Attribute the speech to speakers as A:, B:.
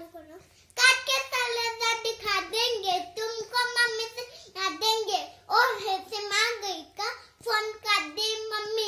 A: चालू करो काट के सलादा दिखा देंगे तुमको मम्मी से ना देंगे और हेल्प से मांग गई का फोन कर दे मम्मी